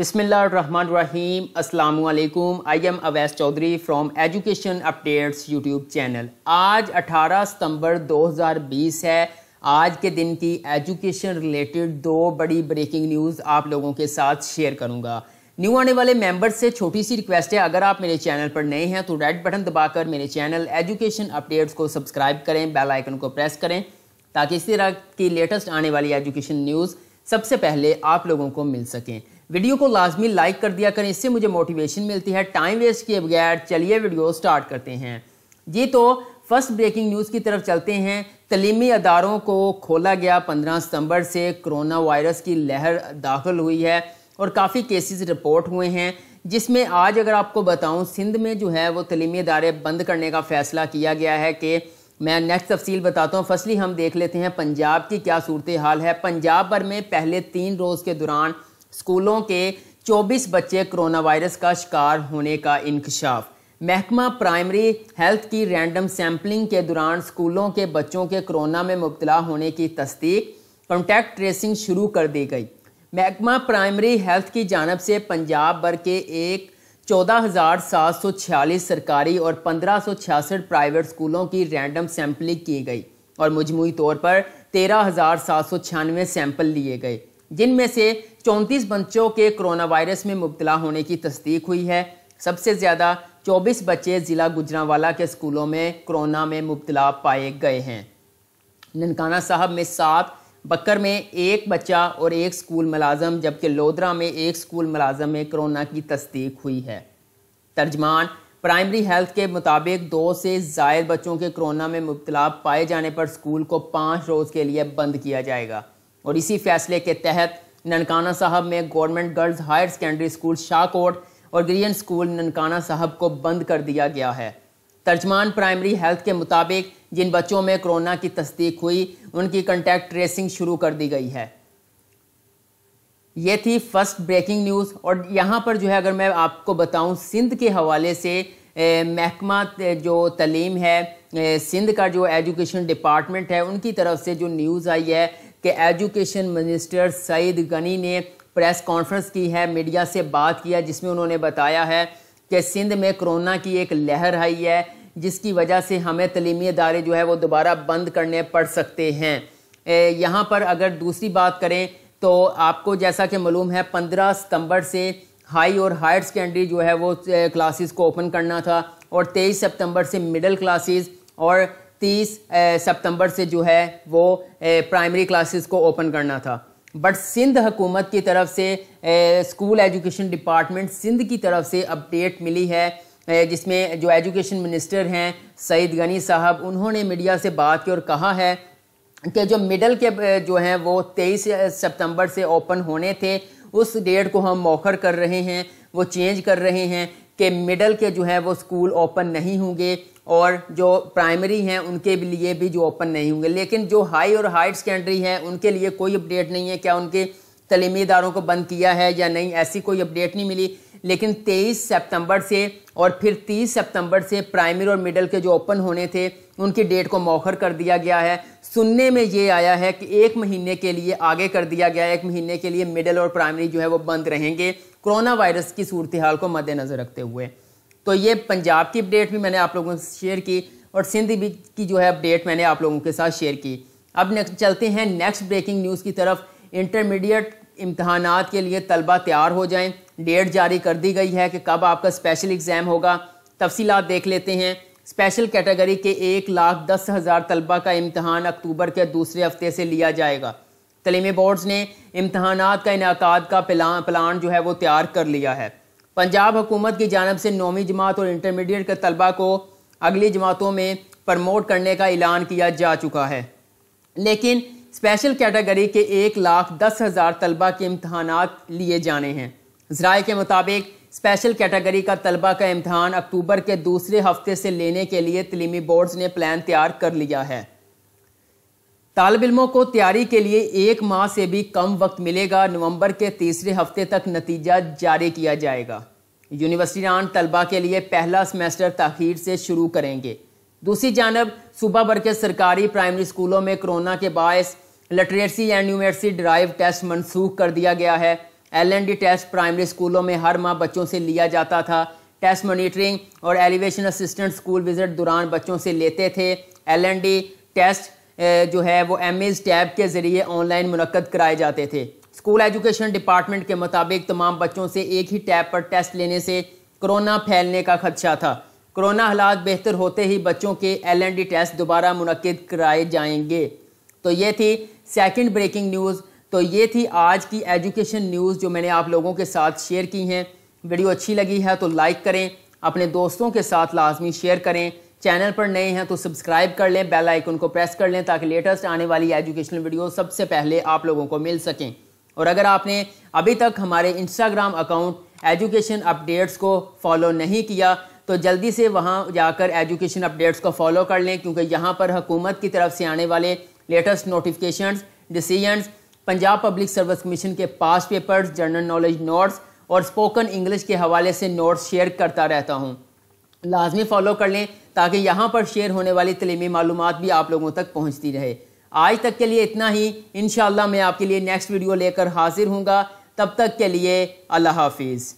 बिसमीम अल्लाम I am Awais Chaudhry from Education Updates YouTube channel आज 18 सितंबर 2020 है आज के दिन की एजुकेशन रिलेटेड दो बड़ी ब्रेकिंग न्यूज़ आप लोगों के साथ शेयर करूंगा न्यू आने वाले मेंबर्स से छोटी सी रिक्वेस्ट है अगर आप मेरे चैनल पर नए हैं तो रेड बटन दबाकर मेरे चैनल एजुकेशन अपडेट्स को सब्सक्राइब करें बेल आइकन को प्रेस करें ताकि इसी तरह की लेटेस्ट आने वाली एजुकेशन न्यूज़ सबसे पहले आप लोगों को मिल सकें वीडियो को लाजमी लाइक कर दिया करें इससे मुझे मोटिवेशन मिलती है टाइम वेस्ट किए बगैर चलिए वीडियो स्टार्ट करते हैं जी तो फर्स्ट ब्रेकिंग न्यूज़ की तरफ चलते हैं तलीमी अदारों को खोला गया 15 सितंबर से कोरोना वायरस की लहर दाखिल हुई है और काफ़ी केसेस रिपोर्ट हुए हैं जिसमें आज अगर आपको बताऊं सिंध में जो है वो तलीमी अदारे बंद करने का फ़ैसला किया गया है कि मैं नेक्स्ट तफसील बताता हूँ फसली हम देख लेते हैं पंजाब की क्या सूरत हाल है पंजाब भर में पहले तीन रोज़ के दौरान स्कूलों के 24 बच्चे कोरोना वायरस का शिकार होने का इंकशाफ महकमा प्राइमरी हेल्थ की रैंडम सैंपलिंग के दौरान स्कूलों के बच्चों के कोरोना में मुबतला होने की तस्दीक कॉन्टैक्ट ट्रेसिंग शुरू कर दी गई महकमा प्राइमरी हेल्थ की जानब से पंजाब भर के एक चौदह हज़ार सात सौ छियालीस सरकारी और पंद्रह सौ छियासठ प्राइवेट स्कूलों की रैंडम सैंपलिंग की गई और मजमू तौर पर तेरह हज़ार सात सौ छियानवे सैंपल लिए गए जिनमें से चौंतीस बच्चों के कोरोना वायरस में मुबतला होने की तस्दीक हुई है सबसे ज़्यादा 24 बच्चे ज़िला गुजरावाला के स्कूलों में कोरोना में मुबतला पाए गए हैं ननकाना साहब में सात बकर में एक बच्चा और एक स्कूल मुलाजम जबकि लोधरा में एक स्कूल मुलाजम में कोरोना की तस्दीक हुई है तर्जमान प्राइमरी हेल्थ के मुताबिक दो से जायद बच्चों के कोरोना में मुबतला पाए जाने पर स्कूल को पाँच रोज़ के लिए बंद किया जाएगा और इसी फैसले के तहत ननकाना साहब में government girls higher secondary school Shahkot और ग्रीन स्कूल ननकाना साहब को बंद कर दिया गया है तर्जमान प्राइमरी हेल्थ के मुताबिक जिन बच्चों में कोरोना की तस्दीक हुई उनकी कंटैक्ट ट्रेसिंग शुरू कर दी गई है ये थी फर्स्ट ब्रेकिंग न्यूज़ और यहाँ पर जो है अगर मैं आपको बताऊँ सिंध के हवाले से महकमा जो तलीम है सिंध का जो एजुकेशन डिपार्टमेंट है उनकी तरफ से जो न्यूज़ आई है कि एजुकेशन मिनिस्टर सईद गनी ने प्रेस कॉन्फ्रेंस की है मीडिया से बात किया जिसमें उन्होंने बताया है कि सिंध में कोरोना की एक लहर आई है जिसकी वजह से हमें तलीमी अदारे जो है वो दोबारा बंद करने पड़ सकते हैं यहाँ पर अगर दूसरी बात करें तो आपको जैसा कि मालूम है पंद्रह सितंबर से हाई और हायर सेकेंडरी जो है वो क्लासेस को ओपन करना था और तेईस सितंबर से मिडिल क्लासेस और तीस सितंबर से जो है वो प्राइमरी क्लासेस को ओपन करना था बट सिंध हुकूमत की तरफ से स्कूल एजुकेशन डिपार्टमेंट सिंध की तरफ से अपडेट मिली है जिसमें जो एजुकेशन मिनिस्टर हैं सईद गनी साहब उन्होंने मीडिया से बात की और कहा है कि जो मिडल के जो हैं वो 23 सितंबर से ओपन होने थे उस डेट को हम मौखर कर रहे हैं वो चेंज कर रहे हैं कि मिडल के जो हैं वो स्कूल ओपन नहीं होंगे और जो प्राइमरी हैं उनके लिए भी जो ओपन नहीं होंगे लेकिन जो हाई और हायर सेकेंडरी हैं उनके लिए कोई अपडेट नहीं है क्या उनके तलीमी इदारों को बंद किया है या नहीं ऐसी कोई अपडेट नहीं मिली लेकिन 23 सितंबर से और फिर 30 सितंबर से प्राइमरी और मिडल के जो ओपन होने थे उनकी डेट को मौखर कर दिया गया है सुनने में ये आया है कि एक महीने के लिए आगे कर दिया गया है एक महीने के लिए मिडल और प्राइमरी जो है वो बंद रहेंगे कोरोना वायरस की सूरत हाल को मद्देनज़र रखते हुए तो ये पंजाब की अपडेट भी मैंने आप लोगों से शेयर की और सिंध भी की जो है अपडेट मैंने आप लोगों के साथ शेयर की अब नेक्स्ट चलते हैं नेक्स्ट ब्रेकिंग न्यूज़ की तरफ इंटरमीडिएट इम्तहान के लिए तलबा तैयार हो जाएं डेट जारी कर दी गई है कि कब आपका स्पेशल एग्ज़ाम होगा तफसीत देख लेते हैं स्पेशल कैटेगरी के एक लाख दस हज़ार तलबा का इम्तहान अक्टूबर के दूसरे हफ्ते से लिया जाएगा तलीमी बोर्ड्स ने इम्तहान का इनका का प्लान प्लान जो है वो तैयार कर लिया है पंजाब हुकूमत की जानब से नौवीं जमात और इंटरमीडिएट के तलबा को अगली जमातों में प्रमोट करने का ऐलान किया जा चुका है लेकिन स्पेशल कैटेगरी के एक लाख दस हज़ार तलबा के इम्तहान लिए जाने हैं जराए के मुताबिक स्पेशल कैटेगरी का तलबा का इम्तहान अक्टूबर के दूसरे हफ्ते से लेने के लिए तलीमी बोर्ड्स ने प्लान तैयार कर लिया है तालब इलमों को तैयारी के लिए एक माह से भी कम वक्त मिलेगा नवंबर के तीसरे हफ्ते तक नतीजा जारी किया जाएगा यूनिवर्सिटी रान तलबा के लिए पहला सेमेस्टर तखीर से शुरू करेंगे दूसरी जानब सूबा भर के सरकारी प्राइमरी स्कूलों में कोरोना के बायस literacy and university drive test मनसूख कर दिया गया है एल टेस्ट प्राइमरी स्कूलों में हर माह बच्चों से लिया जाता था टेस्ट मॉनिटरिंग और एलिवेशन असिस्टेंट स्कूल विजिट दौरान बच्चों से लेते थे एल टेस्ट जो है वो एम टैब के ज़रिए ऑनलाइन मुनक़द कराए जाते थे स्कूल एजुकेशन डिपार्टमेंट के मुताबिक तमाम बच्चों से एक ही टैब पर टेस्ट लेने से कोरोना फैलने का खदशा था कोरोना हालात बेहतर होते ही बच्चों के एल एन डी टेस्ट दोबारा मुनक़द कराए जाएंगे तो ये थी सेकंड ब्रेकिंग न्यूज़ तो ये थी आज की एजुकेशन न्यूज़ जो मैंने आप लोगों के साथ शेयर की हैं वीडियो अच्छी लगी है तो लाइक करें अपने दोस्तों के साथ लाजमी शेयर करें चैनल पर नए हैं तो सब्सक्राइब कर लें बेल आइकन को प्रेस कर लें ताकि लेटेस्ट आने वाली एजुकेशनल वीडियो सबसे पहले आप लोगों को मिल सकें और अगर आपने अभी तक हमारे इंस्टाग्राम अकाउंट एजुकेशन अपडेट्स को फॉलो नहीं किया तो जल्दी से वहाँ जाकर एजुकेशन अपडेट्स को फॉलो कर लें क्योंकि यहाँ पर हुकूमत की तरफ से आने वाले latest notification decisions Punjab public service commission के past papers general knowledge notes और स्पोकन इंग्लिश के हवाले से नोट्स शेयर करता रहता हूँ लाजमी फॉलो कर लें ताकि यहाँ पर शेयर होने वाली तलीमी मालूम भी आप लोगों तक पहुँचती रहे आज तक के लिए इतना ही इन मैं आपके लिए नेक्स्ट वीडियो लेकर हाजिर हूँगा तब तक के लिए अल्लाह हाफिज़